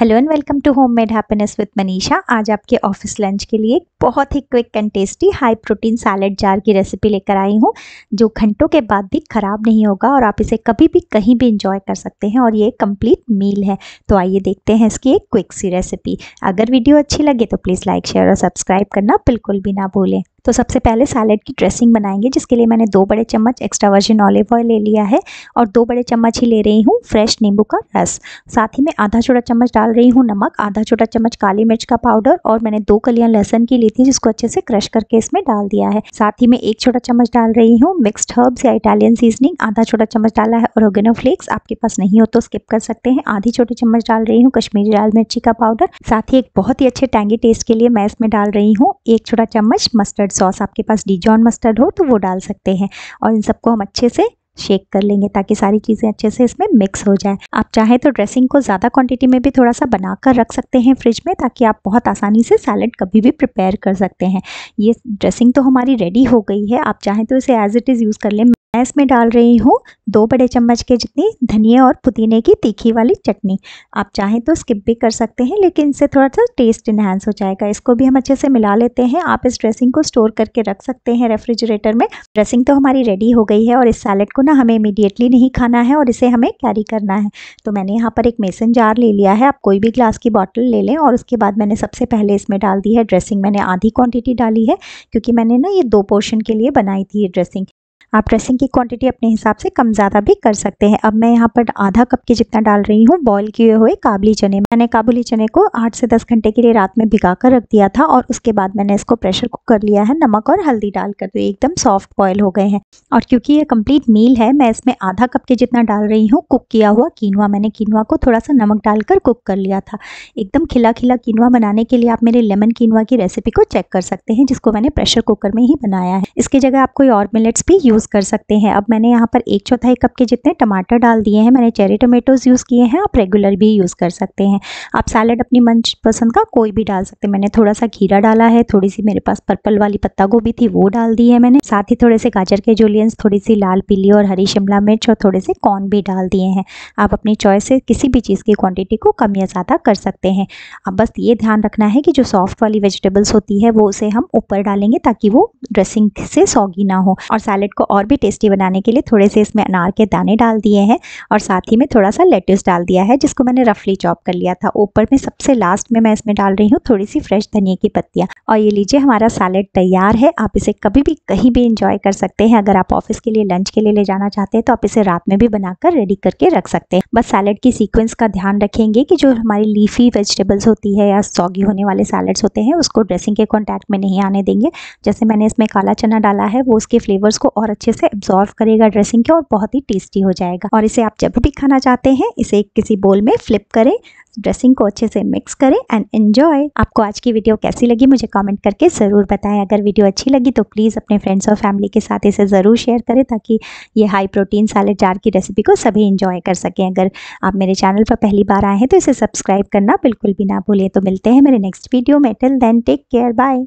hello and welcome to homemade happiness with Manisha आज आपके office lunch के लिए एक बहुत ही quick and tasty high protein salad jar की रेसिपी लेकर आई हूँ जो घंटों के बाद भी ख़राब नहीं होगा और आप इसे कभी भी कहीं भी इंजॉय कर सकते हैं और ये कंप्लीट मील है तो आइए देखते हैं इसकी एक क्विक सी रेसिपी अगर वीडियो अच्छी लगे तो प्लीज़ लाइक शेयर और सब्सक्राइब करना बिल्कुल भी ना भूलें तो सबसे पहले सैलेड की ड्रेसिंग बनाएंगे जिसके लिए मैंने दो बड़े चम्मच एक्स्ट्रा वर्जिन ऑलिव ऑयल ले लिया है और दो बड़े चम्मच ही ले रही हूँ फ्रेश नींबू का रस साथ ही मैं आधा छोटा चम्मच डाल रही हूँ नमक आधा छोटा चम्मच काली मिर्च का पाउडर और मैंने दो कलियाँ लहसन की ली थी जिसको अच्छे से क्रश करके इसमें डाल दिया है साथ ही मैं एक छोटा चम्मच डाल रही हूँ मिक्सड हर्ब्स या इटालियन सीजनिंग आधा छोटा चम्मच डाला है ओरिगेनो फ्लेक्स आपके पास नहीं हो तो स्किप कर सकते हैं आधी छोटी चम्मच डाल रही हूँ कश्मीरी लाल मिर्ची का पाउडर साथ ही एक बहुत ही अच्छे टैंगी टेस्ट के लिए मैं इसमें डाल रही हूँ एक छोटा चम्मच मस्टर्ड सॉस आपके पास डिजॉन मस्टर्ड हो तो वो डाल सकते हैं और इन सबको हम अच्छे से शेक कर लेंगे ताकि सारी चीज़ें अच्छे से इसमें मिक्स हो जाए आप चाहें तो ड्रेसिंग को ज़्यादा क्वांटिटी में भी थोड़ा सा बना कर रख सकते हैं फ्रिज में ताकि आप बहुत आसानी से सैलड कभी भी प्रिपेयर कर सकते हैं ये ड्रेसिंग तो हमारी रेडी हो गई है आप चाहें तो इसे एज इट इज़ यूज़ कर लें मैं इसमें डाल रही हूँ दो बड़े चम्मच के जितनी धनिया और पुदीने की तीखी वाली चटनी आप चाहें तो स्किप भी कर सकते हैं लेकिन इससे थोड़ा सा टेस्ट इन्हांस हो जाएगा इसको भी हम अच्छे से मिला लेते हैं आप इस ड्रेसिंग को स्टोर करके रख सकते हैं रेफ्रिजरेटर में ड्रेसिंग तो हमारी रेडी हो गई है और इस सैलड को ना हमें इमीडिएटली नहीं खाना है और इसे हमें कैरी करना है तो मैंने यहाँ पर एक मेसन जार ले लिया है आप कोई भी ग्लास की बॉटल ले लें और उसके बाद मैंने सबसे पहले इसमें डाल दी है ड्रेसिंग मैंने आधी क्वान्टिटी डाली है क्योंकि मैंने ना ये दो पोर्शन के लिए बनाई थी ये ड्रेसिंग आप ड्रेसिंग की क्वांटिटी अपने हिसाब से कम ज़्यादा भी कर सकते हैं अब मैं यहाँ पर आधा कप के जितना डाल रही हूँ बॉईल किए हुए काबुली चने मैंने काबुली चने को आठ से दस घंटे के लिए रात में भिगा कर रख दिया था और उसके बाद मैंने इसको प्रेशर कुक कर लिया है नमक और हल्दी डालकर तो एकदम सॉफ्ट बॉयल हो गए हैं और क्योंकि ये कम्प्लीट मील है मैं इसमें आधा कप के जितना डाल रही हूँ कुक किया हुआ कीनवा मैंने कीनवा को थोड़ा सा नमक डालकर कुक कर लिया था एकदम खिला खिला कीनवा बनाने के लिए आप मेरे लेमन कीनवा की रेसिपी को चेक कर सकते हैं जिसको मैंने प्रेशर कुकर में ही बनाया है इसकी जगह आप कोई और मिलेट्स भी यूज यूज़ कर सकते हैं अब मैंने यहाँ पर एक चौथाई कप के जितने टमाटर डाल दिए हैं मैंने चेरी टोमेटोज़ यूज़ किए हैं आप रेगुलर भी यूज़ कर सकते हैं आप सैलड अपनी मन पसंद का कोई भी डाल सकते हैं मैंने थोड़ा सा खीरा डाला है थोड़ी सी मेरे पास पर्पल वाली पत्ता गोभी थी वो डाल दी है मैंने साथ ही थोड़े से गाजर के जूलियंस थोड़ी सी लाल पीली और हरी शिमला मिर्च और थोड़े से कॉर्न भी डाल दिए हैं आप अपनी चॉइस से किसी भी चीज़ की क्वांटिटी को कम या ज़्यादा कर सकते हैं अब बस ये ध्यान रखना है कि जो सॉफ्ट वाली वेजिटेबल्स होती है वो उसे हम ऊपर डालेंगे ताकि वो ड्रेसिंग से सौगी ना हो और सैलड को और भी टेस्टी बनाने के लिए थोड़े से इसमें अनार के दाने डाल दिए हैं और साथ ही में थोड़ा सा लेट्यूस डाल दिया है जिसको मैंने रफली चॉप कर लिया था ऊपर में सबसे लास्ट में मैं इसमें डाल रही हूँ थोड़ी सी फ्रेश धनिया की पत्तियाँ और ये लीजिए हमारा सैलेड तैयार है आप इसे कभी भी कहीं भी इंजॉय कर सकते हैं अगर आप ऑफिस के लिए लंच के लिए ले जाना चाहते हैं तो आप इसे रात में भी बनाकर रेडी करके रख सकते हैं बस सैलेड की सीक्वेंस का ध्यान रखेंगे कि जो हमारी लीफी वेजिटेबल्स होती है या सॉगी होने वाले सैलड्स होते हैं उसको ड्रेसिंग के कॉन्टैक्ट में नहीं आने देंगे जैसे मैंने इसमें काला चना डाला है वो उसके फ्लेवर्स को और अच्छे से एब्जॉर्व करेगा ड्रेसिंग के और बहुत ही टेस्टी हो जाएगा और इसे आप जब भी खाना चाहते हैं इसे किसी बोल में फ्लिप करें ड्रेसिंग को अच्छे से मिक्स करें एंड एंजॉय आपको आज की वीडियो कैसी लगी मुझे कमेंट करके ज़रूर बताएं अगर वीडियो अच्छी लगी तो प्लीज़ अपने फ्रेंड्स और फैमिली के साथ इसे ज़रूर शेयर करें ताकि ये हाई प्रोटीन सैलड जार की रेसिपी को सभी एंजॉय कर सकें अगर आप मेरे चैनल पर पहली बार आए हैं तो इसे सब्सक्राइब करना बिल्कुल भी ना भूलें तो मिलते हैं मेरे नेक्स्ट वीडियो में till then take care bye